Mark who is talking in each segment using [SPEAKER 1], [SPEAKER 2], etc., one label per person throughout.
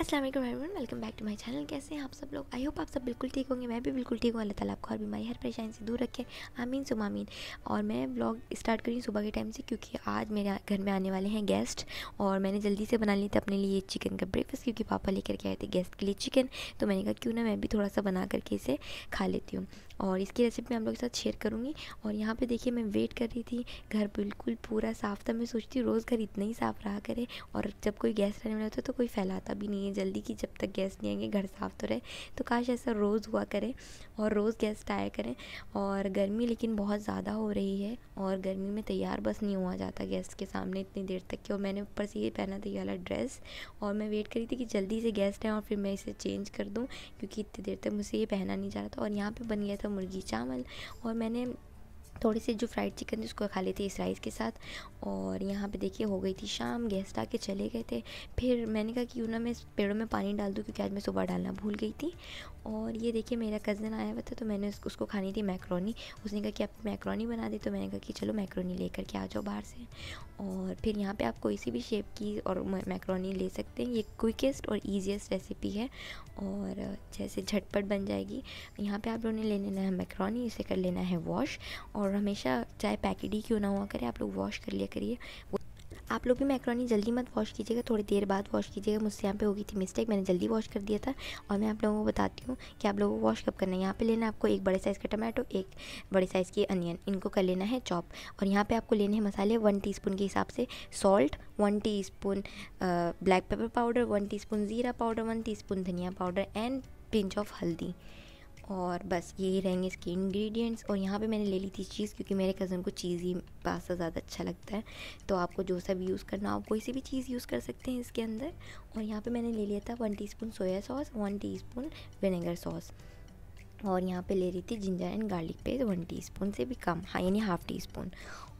[SPEAKER 1] Aslam everyone welcome back to my channel कैसे हैं आप सब लोग आई होप आप सब बिल्कुल ठीक होंगे मैं भी बिल्कुल ठीक हूँ अल्लाह ताला आपको हर बीमारी हर परेशानी से दूर रखे आमीन सुमामीन और मैं ब्लॉग स्टार्ट करी सुबह के टाइम से क्योंकि आज मेरे घर में आने वाले हैं गेस्ट और मैंने जल्दी से बना लिए थी अपने लिए चिकन का ब्रेकफास्ट क्योंकि पापा लेकर के आए थे गेस्ट के लिए चिकन तो मैंने कहा क्यों ना मैं भी थोड़ा सा बना करके इसे खा लेती हूँ और इसकी रेसिपी मैं आप लोगों के साथ शेयर करूँगी और यहाँ पे देखिए मैं वेट कर रही थी घर बिल्कुल पूरा साफ़ था मैं सोचती हूँ रोज़ घर इतना ही साफ़ रहा करे और जब कोई गैस रहने वाला होता है तो कोई फैलाता भी नहीं है जल्दी कि जब तक गैस नहीं आएंगे घर साफ़ तो रहे तो काश ऐसा रोज़ हुआ करे और रोज़ गैस टाया करें और गर्मी लेकिन बहुत ज़्यादा हो रही है और गर्मी में तैयार बस नहीं हुआ जाता गैस के सामने इतनी देर तक कि और मैंने ऊपर से ये पहना था ये वाला ड्रेस और मैं वेट कर रही थी कि जल्दी से गैस टाएँ और फिर मैं इसे चेंज कर दूँ क्योंकि इतनी देर तक मुझे ये पहना नहीं जा रहा था और यहाँ पर बन गया था मुर्गी चावल और मैंने थोड़ी सी जो फ्राइड चिकन थी उसको खा लेती इस राइस के साथ और यहाँ पे देखिए हो गई थी शाम गेस्ट आके चले गए थे फिर मैंने कहा क्यों ना मैं पेड़ों में पानी डाल दूँ क्योंकि आज मैं सुबह डालना भूल गई थी और ये देखिए मेरा कज़न आया हुआ था तो मैंने उसको खानी थी मैक्रोनी उसने कहा कि आप मैक्रोनी बना दी तो मैंने कहा कि चलो मैक्रोनी लेकर के आ जाओ बाहर से और फिर यहाँ पर आप कोई सी भी शेप की और मैक्रोनी ले सकते हैं ये क्विकेस्ट और ईजिएस्ट रेसिपी है और जैसे झटपट बन जाएगी यहाँ पर आप लोगों ने ले लेना है मैक्रोनी इसे कर लेना है वॉश और और हमेशा चाहे पैकेट ही क्यों ना हुआ करे आप लोग वॉश कर लिया करिए आप लोग भी मैक्रोनी जल्दी मत वॉश कीजिएगा थोड़ी देर बाद वॉश कीजिएगा मुझसे यहाँ पे हो गई थी मिस्टेक मैंने जल्दी वॉश कर दिया था और मैं आप लोगों को बताती हूँ कि आप लोगों को वॉश कब करना है यहाँ पे लेना है आपको एक बड़े साइज़ का टमाटो एक बड़े साइज़ की अनियन इनको कर लेना है चॉप और यहाँ पर आपको लेने हैं मसाले वन टी के हिसाब से salt one T black pepper powder one T ज़ीरा पाउडर वन टी धनिया पाउडर एंड पिंच ऑफ हल्दी और बस यही रहेंगे इसके इंग्रेडिएंट्स और यहाँ पे मैंने ले ली थी चीज़ क्योंकि मेरे कज़न को चीज़ी पास्ता ज़्यादा अच्छा लगता है तो आपको जो सा भी यूज़ करना आप कोई सी भी चीज़ यूज़ कर सकते हैं इसके अंदर और यहाँ पे मैंने ले लिया था one teaspoon soya sauce one teaspoon vinegar sauce और यहाँ पे ले रही थी ginger and garlic paste one teaspoon से भी कम हाँ यानी हाफ़ टी स्पून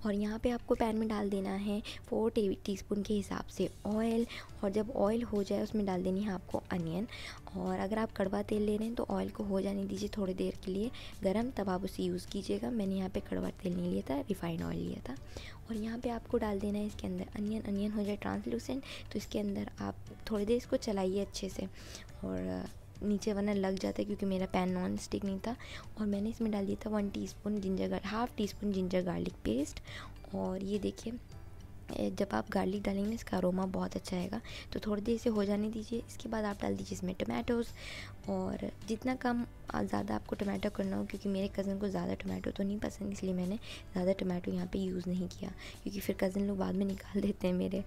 [SPEAKER 1] और यहाँ पे आपको पैन में डाल देना है फोर टेबल टी स्पून के हिसाब से ऑयल और जब ऑयल हो जाए उसमें डाल देनी है आपको अनियन और अगर आप कड़वा तेल ले रहे हैं तो ऑयल को हो जाने दीजिए थोड़ी देर के लिए गर्म तब आप उसे यूज़ कीजिएगा मैंने यहाँ पे कड़वा तेल नहीं लिया था रिफाइंड ऑयल लिया था और यहाँ पर आपको डाल देना है इसके अंदर अनियन अनियन हो जाए ट्रांसलूसेंट तो इसके अंदर आप थोड़ी देर इसको चलाइए अच्छे से और नीचे वरना लग जाता है क्योंकि मेरा पैन नॉन स्टिक नहीं था और मैंने इसमें डाल दिया था one teaspoon ginger half teaspoon ginger garlic paste और ये देखिए जब आप गार्लिक डालेंगे इसका अरोमा बहुत अच्छा आएगा तो थोड़ी देर इसे हो जाने दीजिए इसके बाद आप डाल दीजिए इसमें टमाटोज़ और जितना कम ज़्यादा आपको टमाटो करना हो क्योंकि मेरे कज़न को ज़्यादा टमाटो तो नहीं पसंद इसलिए मैंने ज़्यादा टमाटो यहाँ पे यूज़ नहीं किया क्योंकि फिर कज़न लोग बाद में निकाल देते हैं मेरे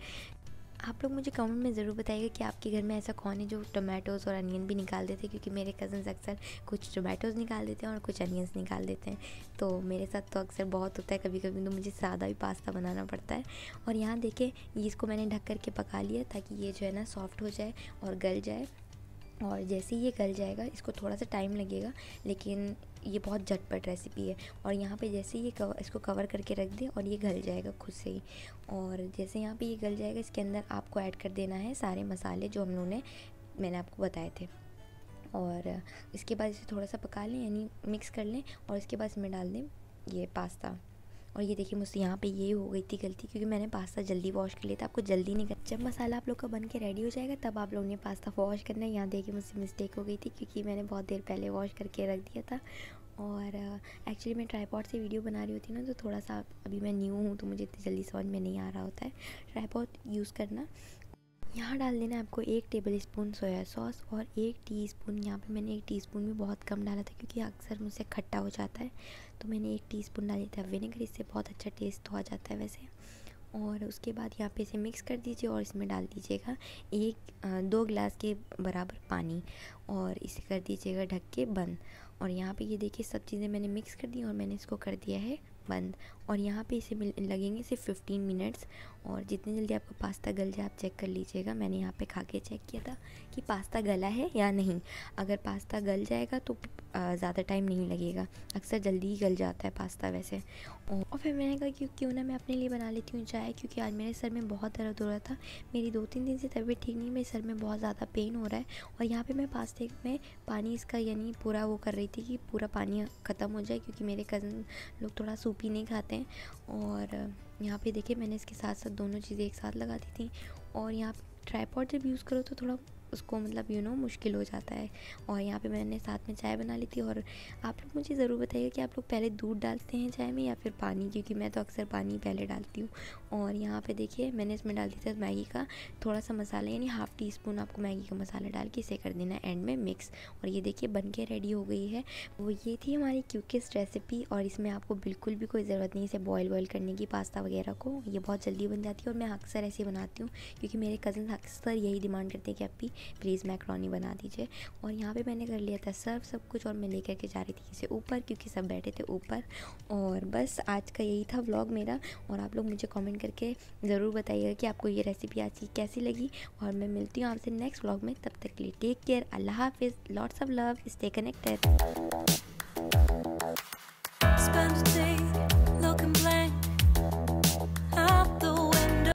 [SPEAKER 1] आप लोग मुझे कमेंट में ज़रूर बताइएगा कि आपके घर में ऐसा कौन है जो टोमेटोज़ और अनियन भी निकाल देते हैं क्योंकि मेरे कज़न्स अक्सर कुछ टोमेटोज़ निकाल देते हैं और कुछ अनियंस निकाल देते हैं तो मेरे साथ तो अक्सर बहुत होता है कभी कभी तो मुझे सादा भी पास्ता बनाना पड़ता है और यहाँ देखें इसको मैंने ढक करके पका लिया ताकि ये जो है ना सॉफ्ट हो जाए और गल जाए और जैसे ही ये गल जाएगा इसको थोड़ा सा टाइम लगेगा लेकिन ये बहुत झटपट रेसिपी है और यहाँ पे जैसे ये कवर इसको कवर करके रख दें और ये गल जाएगा खुद से ही और जैसे यहाँ पे ये गल जाएगा इसके अंदर आपको ऐड कर देना है सारे मसाले जो हम लोगों ने मैंने आपको बताए थे और इसके बाद इसे थोड़ा सा पका लें यानी मिक्स कर लें और इसके बाद इसमें डाल दें ये पास्ता और ये देखिए मुझसे यहाँ पे ये हो गई थी गलती क्योंकि मैंने पास्ता जल्दी वॉश कर लिया था आपको जल्दी नहीं कर जब मसाला आप लोग का बन के रेडी हो जाएगा तब आप लोग ने पास्ता वॉश करना है यहाँ देखिए मुझसे मिस्टेक हो गई थी क्योंकि मैंने बहुत देर पहले वॉश करके रख दिया था और एक्चुअली मैं ट्राईपॉड से वीडियो बना रही होती ना तो थोड़ा सा अभी मैं न्यू हूँ तो मुझे इतनी जल्दी समझ में नहीं आ रहा होता है ट्राईपॉड यूज़ करना यहाँ डाल देना है आपको एक टेबल स्पून सोया सॉस और एक टीस्पून यहाँ पर मैंने एक टीस्पून भी बहुत कम डाला था क्योंकि अक्सर मुझसे खट्टा हो जाता है तो मैंने एक टीस्पून डाल दिया था विनेगर इससे बहुत अच्छा टेस्ट तो आ जाता है वैसे और उसके बाद यहाँ पे इसे मिक्स कर दीजिए और इसमें डाल दीजिएगा एक दो गिलास के बराबर पानी और इसे कर दीजिएगा ढक के बंद और यहाँ पर ये देखिए सब चीज़ें मैंने मिक्स कर दी और मैंने इसको कर दिया है बंद और यहाँ पे इसे लगेंगे सिर्फ फिफ्टीन मिनट्स और जितनी जल्दी आपका पास्ता गल जाए आप चेक कर लीजिएगा मैंने यहाँ पे खा के चेक किया था कि पास्ता गला है या नहीं अगर पास्ता गल जाएगा तो ज़्यादा टाइम नहीं लगेगा अक्सर जल्दी ही गल जाता है पास्ता वैसे और, फिर मैंने कहा कि क्यों ना मैं अपने लिए बना लेती हूँ चाय क्योंकि आज मेरे सर में बहुत दर्द हो रहा था मेरी दो तीन दिन से तबीयत ठीक नहीं मेरे सर में बहुत ज़्यादा पेन हो रहा है और यहाँ पर मैं पास्ते में पानी इसका यानी पूरा वो कर रही थी कि पूरा पानी ख़त्म हो जाए क्योंकि मेरे कज़न लोग थोड़ा सूपी नहीं खाते सकते हैं और यहाँ पे देखिए मैंने इसके साथ साथ दोनों चीज़ें एक साथ लगा दी थी और यहाँ ट्राईपॉड जब यूज़ करो तो थोड़ा उसको मतलब यू नो मुश्किल हो जाता है और यहाँ पे मैंने साथ में चाय बना ली थी और आप लोग मुझे ज़रूर बताइए कि आप लोग पहले दूध डालते हैं चाय में या फिर पानी क्योंकि मैं तो अक्सर पानी पहले डालती हूँ और यहाँ पे देखिए मैंने इसमें डाल दिया था मैगी का थोड़ा सा मसाला यानी हाफ़ टी स्पून आपको मैगी का मसाला डाल के इसे कर देना एंड में मिक्स और ये देखिए बन के रेडी हो गई है वो ये थी हमारी क्यूकेस्ट रेसिपी और इसमें आपको बिल्कुल भी कोई ज़रूरत नहीं इसे बॉयल वॉयल करने की पास्ता वगैरह को ये बहुत जल्दी बन जाती है और मैं अक्सर ऐसे बनाती हूँ क्योंकि मेरे कज़न अक्सर यही डिमांड करते हैं कि आप भी प्लीज़ मैक्रोनी बना दीजिए और यहाँ पे मैंने कर लिया था सर्व सब कुछ और मैं लेकर के जा रही थी इसे ऊपर क्योंकि सब बैठे थे ऊपर और बस आज का यही था व्लॉग मेरा और आप लोग मुझे कमेंट करके ज़रूर बताइएगा कि आपको ये रेसिपी आज की कैसी लगी और मैं मिलती हूँ आपसे नेक्स्ट व्लॉग में तब तक के लिए टेक केयर अल्लाह हाफिज़ lots of love stay connected